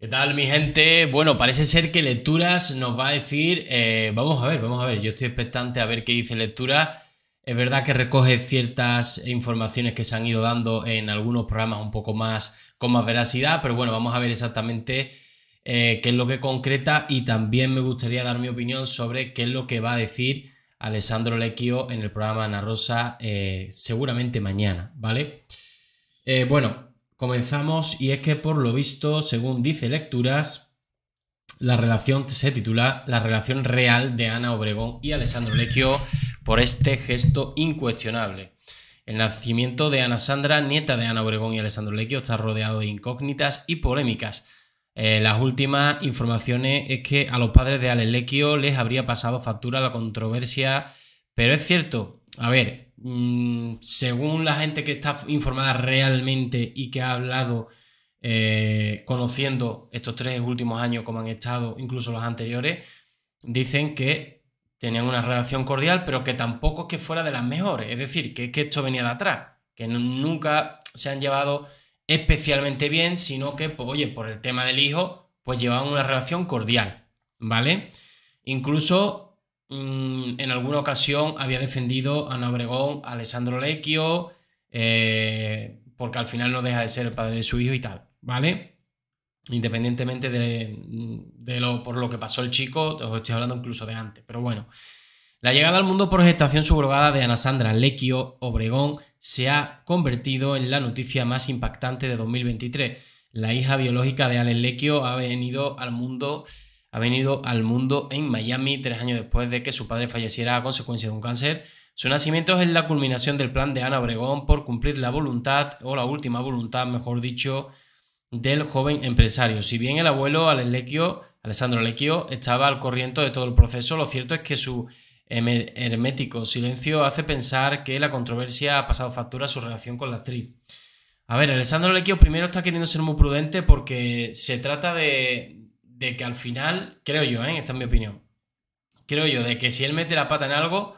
¿Qué tal mi gente? Bueno, parece ser que Lecturas nos va a decir, eh, vamos a ver, vamos a ver, yo estoy expectante a ver qué dice Lectura. Es verdad que recoge ciertas informaciones que se han ido dando en algunos programas un poco más con más veracidad, pero bueno, vamos a ver exactamente eh, qué es lo que concreta y también me gustaría dar mi opinión sobre qué es lo que va a decir Alessandro Lecchio en el programa Ana Rosa eh, seguramente mañana, ¿vale? bueno, Comenzamos y es que por lo visto, según dice Lecturas, la relación se titula La relación real de Ana Obregón y Alessandro Lecchio por este gesto incuestionable. El nacimiento de Ana Sandra, nieta de Ana Obregón y Alessandro Lecchio, está rodeado de incógnitas y polémicas. Eh, las últimas informaciones es que a los padres de Alex Lecchio les habría pasado factura la controversia, pero es cierto, a ver, Mm, según la gente que está informada realmente y que ha hablado eh, conociendo estos tres últimos años como han estado, incluso los anteriores, dicen que tenían una relación cordial, pero que tampoco es que fuera de las mejores. Es decir, que que esto venía de atrás, que nunca se han llevado especialmente bien, sino que, pues, oye, por el tema del hijo, pues llevaban una relación cordial, ¿vale? Incluso Mm, en alguna ocasión había defendido a Ana Obregón, a Alessandro Lecchio, eh, porque al final no deja de ser el padre de su hijo y tal, ¿vale? Independientemente mm, de, lo, por lo que pasó el chico, os estoy hablando incluso de antes, pero bueno. La llegada al mundo por gestación subrogada de Ana Sandra Lecchio Obregón se ha convertido en la noticia más impactante de 2023. La hija biológica de Alex Lecchio ha venido al mundo ha venido al mundo en Miami tres años después de que su padre falleciera a consecuencia de un cáncer. Su nacimiento es la culminación del plan de Ana Obregón por cumplir la voluntad, o la última voluntad, mejor dicho, del joven empresario. Si bien el abuelo Alessandro Alessandro Alequio estaba al corriente de todo el proceso, lo cierto es que su hermético silencio hace pensar que la controversia ha pasado factura a su relación con la actriz. A ver, Alessandro Alequio primero está queriendo ser muy prudente porque se trata de, de que al final, creo yo, ¿eh? esta es mi opinión, creo yo, de que si él mete la pata en algo,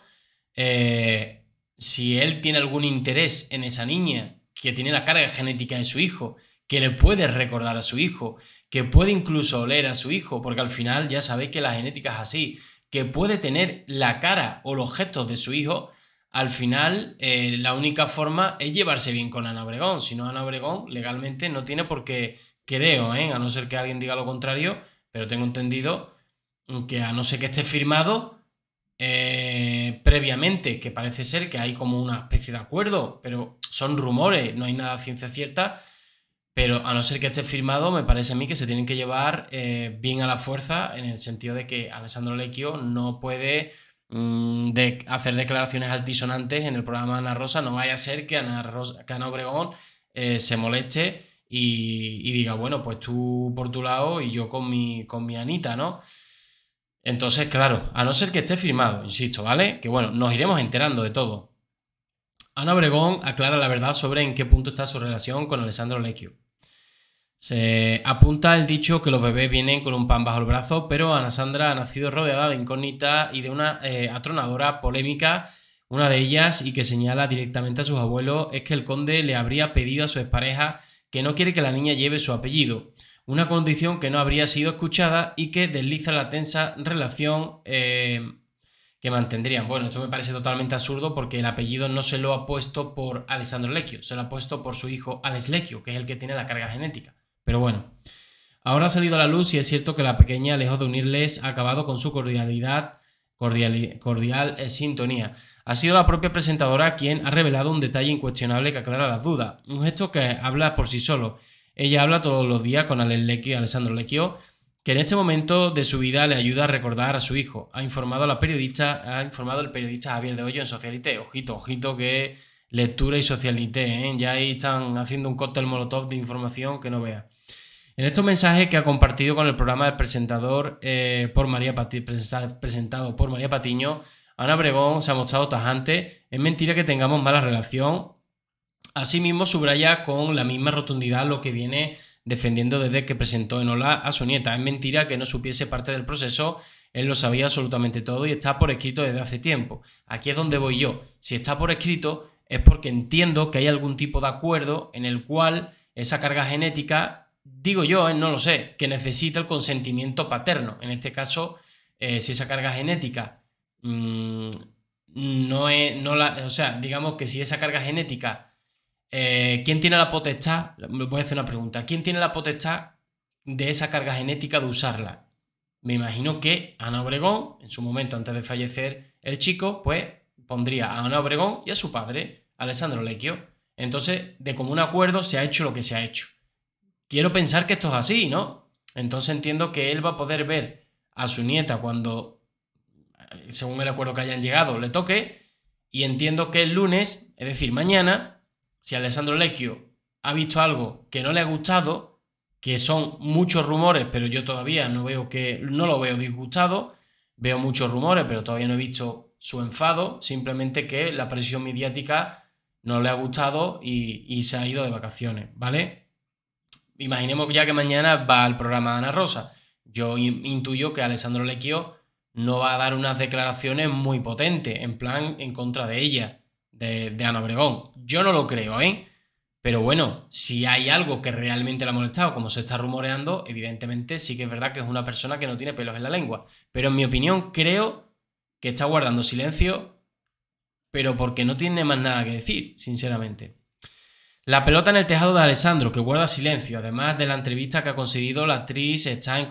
eh, si él tiene algún interés en esa niña que tiene la carga genética de su hijo, que le puede recordar a su hijo, que puede incluso oler a su hijo, porque al final ya sabéis que la genética es así, que puede tener la cara o los gestos de su hijo, al final eh, la única forma es llevarse bien con Ana Obregón. Si no, Ana Obregón legalmente no tiene por qué, creo, ¿eh? a no ser que alguien diga lo contrario, pero tengo entendido que a no ser que esté firmado eh, previamente, que parece ser que hay como una especie de acuerdo, pero son rumores, no hay nada ciencia cierta, pero a no ser que esté firmado, me parece a mí que se tienen que llevar eh, bien a la fuerza, en el sentido de que Alessandro Lecchio no puede mm, de hacer declaraciones altisonantes en el programa de Ana Rosa, no vaya a ser que Ana, Rosa, que Obregón eh, se moleste y, diga, bueno, pues tú por tu lado y yo con mi, con mi Anita, ¿no? Entonces, claro, a no ser que esté firmado, insisto, ¿vale? Que bueno, nos iremos enterando de todo. Ana Obregón aclara la verdad sobre en qué punto está su relación con Alessandro Lecchio. Se apunta el dicho que los bebés vienen con un pan bajo el brazo, pero Ana Sandra ha nacido rodeada de incógnita y de una eh, atronadora polémica. Una de ellas, y que señala directamente a sus abuelos, es que el conde le habría pedido a su expareja que no quiere que la niña lleve su apellido, una condición que no habría sido escuchada y que desliza la tensa relación eh, que mantendrían. Bueno, esto me parece totalmente absurdo porque el apellido no se lo ha puesto por Alessandro Lecchio, se lo ha puesto por su hijo Alex Lecchio, que es el que tiene la carga genética. Pero bueno, ahora ha salido a la luz y es cierto que la pequeña, lejos de unirles, ha acabado con su cordialidad, cordial, cordial eh, sintonía. Ha sido la propia presentadora quien ha revelado un detalle incuestionable que aclara las dudas, un gesto que habla por sí solo. Ella habla todos los días con Alessandro Lecchio, que en este momento de su vida le ayuda a recordar a su hijo. Ha informado a la periodista, ha informado el periodista Javier de Hoyo en Socialité. Ojito, ojito que lectura y Socialité, ¿eh? ya ahí están haciendo un cóctel molotov de información que no vea. En estos mensajes que ha compartido con el programa del presentador eh, por María presentado por María Patiño, Ana Bregón se ha mostrado tajante, es mentira que tengamos mala relación. Asimismo, subraya con la misma rotundidad lo que viene defendiendo desde que presentó en Ola a su nieta. Es mentira que no supiese parte del proceso, él lo sabía absolutamente todo y está por escrito desde hace tiempo. Aquí es donde voy yo. Si está por escrito es porque entiendo que hay algún tipo de acuerdo en el cual esa carga genética, digo yo, eh, no lo sé, que necesita el consentimiento paterno. En este caso, eh, si esa carga genética Mm, no es, no la, o sea, digamos que si esa carga genética, eh, ¿quién tiene la potestad? Me voy a hacer una pregunta, ¿quién tiene la potestad de esa carga genética de usarla? Me imagino que Ana Obregón, en su momento antes de fallecer el chico, pues pondría a Ana Obregón y a su padre, Alessandro Lequio. Entonces, de común acuerdo se ha hecho lo que se ha hecho. Quiero pensar que esto es así, ¿no? Entonces entiendo que él va a poder ver a su nieta cuando según el acuerdo que hayan llegado, le toque. Y entiendo que el lunes, es decir, mañana, si Alessandro Lecchio ha visto algo que no le ha gustado, que son muchos rumores, pero yo todavía no veo que no lo veo disgustado, veo muchos rumores, pero todavía no he visto su enfado, simplemente que la presión mediática no le ha gustado y, y se ha ido de vacaciones, ¿vale? Imaginemos ya que mañana va al programa Ana Rosa. Yo intuyo que Alessandro Lecchio no va a dar unas declaraciones muy potentes, en plan en contra de ella, de, Ana Obregón. Yo no lo creo, ¿eh? Pero bueno, si hay algo que realmente la ha molestado, como se está rumoreando, evidentemente sí que es verdad que es una persona que no tiene pelos en la lengua. Pero en mi opinión, creo que está guardando silencio, pero porque no tiene más nada que decir, sinceramente. La pelota en el tejado de Alessandro, que guarda silencio, además de la entrevista que ha conseguido, la actriz está en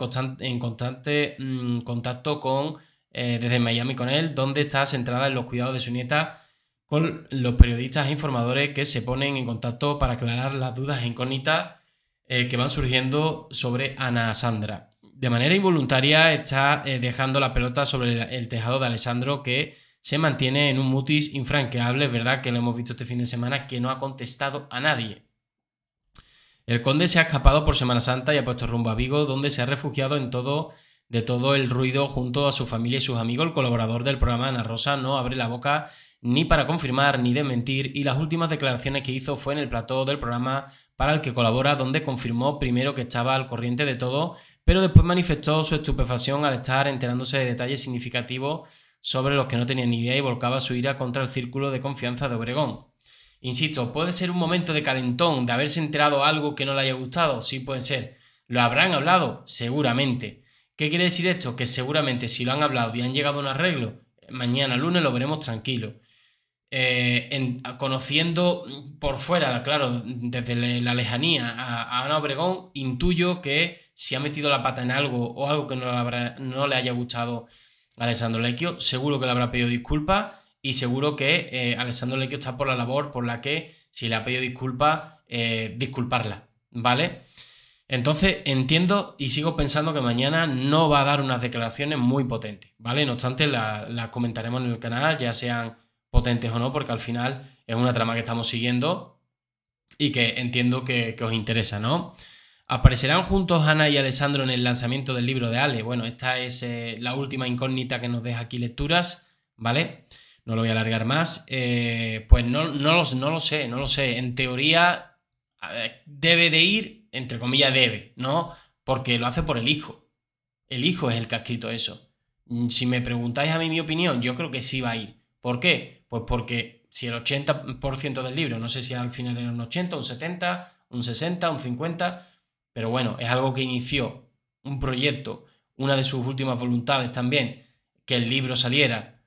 constante, en mm, contacto con, eh, desde Miami con él, donde está centrada en los cuidados de su nieta con los periodistas e informadores que se ponen en contacto para aclarar las dudas e incógnitas eh, que van surgiendo sobre Ana Sandra. De manera involuntaria está eh, dejando la pelota sobre el tejado de Alessandro que se mantiene en un mutis infranqueable, verdad que lo hemos visto este fin de semana, que no ha contestado a nadie. El conde se ha escapado por Semana Santa y ha puesto rumbo a Vigo, donde se ha refugiado en todo, de todo el ruido junto a su familia y sus amigos. El colaborador del programa Ana Rosa no abre la boca ni para confirmar ni desmentir y las últimas declaraciones que hizo fue en el plató del programa para el que colabora, donde confirmó primero que estaba al corriente de todo, pero después manifestó su estupefacción al estar enterándose de detalles significativos sobre los que no tenía ni idea y volcaba su ira contra el círculo de confianza de Obregón. Insisto, puede ser un momento de calentón, de haberse enterado algo que no le haya gustado, sí puede ser. ¿Lo habrán hablado? Seguramente. ¿Qué quiere decir esto? Que seguramente si lo han hablado y han llegado a un arreglo, mañana lunes lo veremos tranquilo. Eh, conociendo por fuera, claro, desde la lejanía a, Ana Obregón, intuyo que si ha metido la pata en algo o algo que no le haya gustado Alessandro Lecchio seguro que le habrá pedido disculpas y seguro que eh, Alessandro Lecchio está por la labor por la que, si le ha pedido disculpas, eh, disculparla, ¿vale? Entonces entiendo y sigo pensando que mañana no va a dar unas declaraciones muy potentes, ¿vale? No obstante, las la comentaremos en el canal, ya sean potentes o no, porque al final es una trama que estamos siguiendo y que entiendo que, que os interesa, ¿no? ¿Aparecerán juntos Ana y Alessandro en el lanzamiento del libro de Ale? Bueno, esta es eh, la última incógnita que nos deja aquí lecturas, ¿vale? No lo voy a alargar más. Eh, pues no, no, lo, no, lo, sé, no lo sé. En teoría debe de ir, entre comillas debe, ¿no? Porque lo hace por el hijo. El hijo es el que ha escrito eso. Mm, si me preguntáis a mí mi opinión, yo creo que sí va a ir. ¿Por qué? Pues porque si el 80% del libro, no sé si al final era un 80, un 70, un 60, un 50 pero bueno, es algo que inició un proyecto, una de sus últimas voluntades también, que el libro saliera,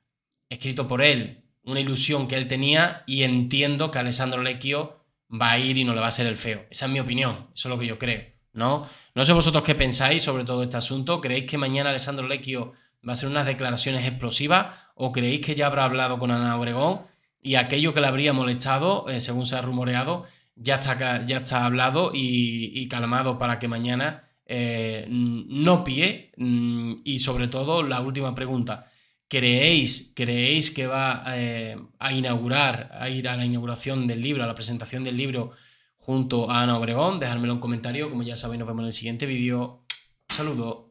escrito por él, una ilusión que él tenía y entiendo que Alessandro Lecchio va a ir y no le va a ser el feo. Esa es mi opinión, eso es lo que yo creo, ¿no? No sé vosotros qué pensáis sobre todo este asunto, ¿creéis que mañana Alessandro Lecchio va a hacer unas declaraciones explosivas o creéis que ya habrá hablado con Ana Obregón y aquello que le habría molestado, eh, según se ha rumoreado, ya está, ya está hablado y, calmado para que mañana eh, no pie. Mm, y sobre todo, la última pregunta. ¿Creéis, creéis que va eh, a inaugurar, a ir a la inauguración del libro, a la presentación del libro junto a Ana Obregón? Dejármelo en comentario. Como ya sabéis, nos vemos en el siguiente vídeo. Saludos.